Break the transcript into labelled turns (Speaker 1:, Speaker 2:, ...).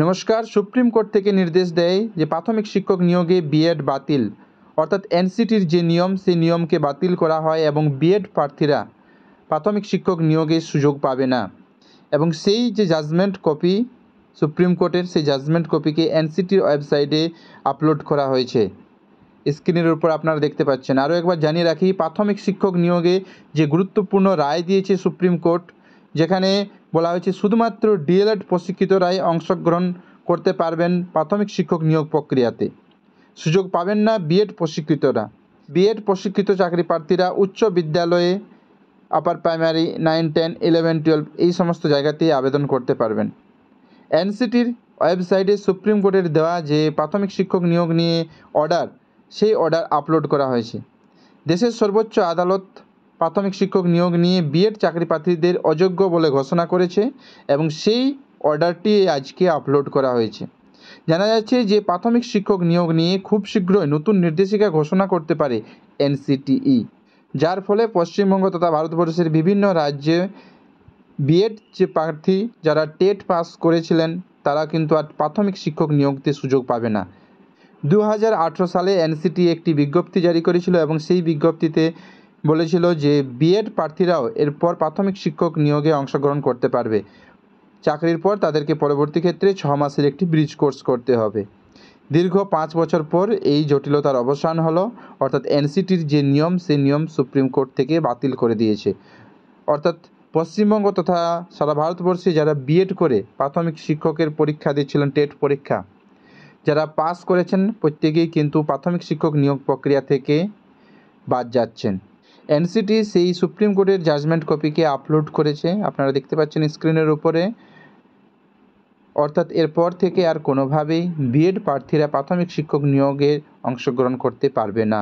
Speaker 1: নমস্কার supreme court থেকে নির্দেশ দেয় যে প্রাথমিক শিক্ষক নিয়োগে বিএড বাতিল অর্থাৎ এনসিটির যে নিয়ম সেই নিয়মকে বাতিল করা হয় এবং বিএড প্রার্থীরা প্রাথমিক শিক্ষক নিয়োগে সুযোগ পাবে না এবং সেই যে জাজমেন্ট কপি সুপ্রিম কোর্টের সেই জাজমেন্ট কপিকে এনসিটির ওয়েবসাইটে আপলোড করা হয়েছে স্ক্রিনের উপর আপনারা দেখতে পাচ্ছেন আরও একবার জানিয়ে রাখি প্রাথমিক শিক্ষক নিয়োগে যে গুরুত্বপূর্ণ রায় দিয়েছে সুপ্রিম কোর্ট যেখানে বলা হয়েছে শুধুমাত্র ডিএলএড প্রশিক্ষিতরাই অংশগ্রহণ করতে পারবেন প্রাথমিক শিক্ষক নিয়োগ প্রক্রিয়াতে সুযোগ পাবেন না বিএড প্রশিক্ষিতরা বিএড প্রশিক্ষিত চাকরি প্রার্থীরা উচ্চ বিদ্যালয়ে upper primary nine ten eleven twelve এই সমস্ত জায়গাতেই আবেদন করতে পারবেন এনসিটির ওয়েবসাইটে সুপ্রিম কোর্টের দেওয়া যে প্রাথমিক শিক্ষক নিয়োগ নিয়ে অর্ডার সেই অর্ডার আপলোড করা হয়েছে দেশের সর্বোচ্চ আদালত প্রাথমিক শিক্ষক নিয়োগ নিয়ে বিএড চাকরি প্রার্থীদের অযোগ্য বলে ঘোষণা করেছে এবং সেই অর্ডারটি আজকে আপলোড করা হয়েছে জানা যাচ্ছে যে প্রাথমিক শিক্ষক নিয়োগ নিয়ে খুব শীঘ্রই নতুন নির্দেশিকা ঘোষণা করতে পারে এনসিটিই যার ফলে পশ্চিমবঙ্গ তথা ভারতবর্ষের বিভিন্ন রাজ্যে বিএড যে প্রার্থী যারা টেট পাস করেছিলেন তারা কিন্তু আর প্রাথমিক শিক্ষক নিয়োগতে সুযোগ পাবে না দু সালে এনসিটি একটি বিজ্ঞপ্তি জারি করেছিল এবং সেই বিজ্ঞপ্তিতে বলেছিল যে বিএড প্রার্থীরাও এরপর প্রাথমিক শিক্ষক নিয়োগে অংশগ্রহণ করতে পারবে চাকরির পর তাদেরকে পরবর্তী ক্ষেত্রে ছ মাসের একটি ব্রিজ কোর্স করতে হবে দীর্ঘ পাঁচ বছর পর এই জটিলতার অবসান হলো অর্থাৎ এনসিটির যে নিয়ম সে নিয়ম সুপ্রিম কোর্ট থেকে বাতিল করে দিয়েছে অর্থাৎ পশ্চিমবঙ্গ তথা সারা ভারতবর্ষে যারা বিএড করে প্রাথমিক শিক্ষকের পরীক্ষা দিয়েছিলেন টেট পরীক্ষা যারা পাস করেছেন প্রত্যেকেই কিন্তু প্রাথমিক শিক্ষক নিয়োগ প্রক্রিয়া থেকে বাদ যাচ্ছেন এনসিটি সেই সুপ্রিম কোর্টের জাজমেন্ট কপিকে আপলোড করেছে আপনারা দেখতে পাচ্ছেন স্ক্রিনের উপরে অর্থাৎ এরপর থেকে আর কোনোভাবেই বিএড প্রার্থীরা প্রাথমিক শিক্ষক নিয়োগে অংশগ্রহণ করতে পারবে না